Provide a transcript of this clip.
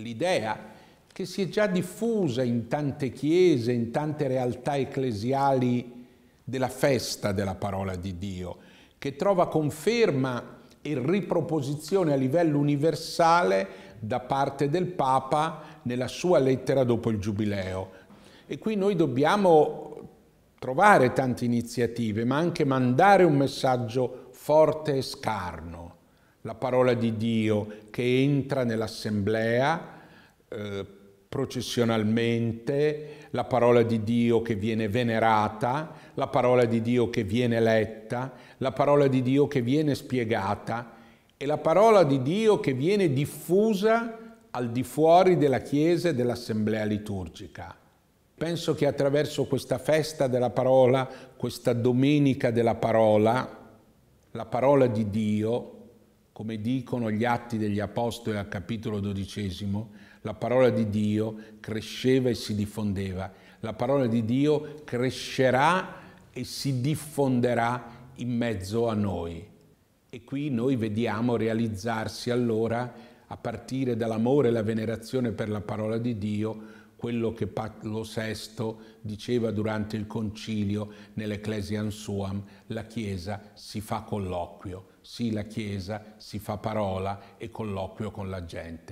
l'idea che si è già diffusa in tante chiese, in tante realtà ecclesiali della festa della parola di Dio, che trova conferma e riproposizione a livello universale da parte del Papa nella sua lettera dopo il Giubileo. E qui noi dobbiamo trovare tante iniziative, ma anche mandare un messaggio forte e scarno la parola di Dio che entra nell'assemblea eh, processionalmente, la parola di Dio che viene venerata, la parola di Dio che viene letta, la parola di Dio che viene spiegata e la parola di Dio che viene diffusa al di fuori della Chiesa e dell'assemblea liturgica. Penso che attraverso questa festa della parola, questa domenica della parola, la parola di Dio come dicono gli atti degli Apostoli al capitolo dodicesimo, la parola di Dio cresceva e si diffondeva. La parola di Dio crescerà e si diffonderà in mezzo a noi. E qui noi vediamo realizzarsi allora, a partire dall'amore e la venerazione per la parola di Dio, quello che Paolo VI diceva durante il concilio nell'Ecclesiam Suam, la Chiesa si fa colloquio, sì la Chiesa si fa parola e colloquio con la gente.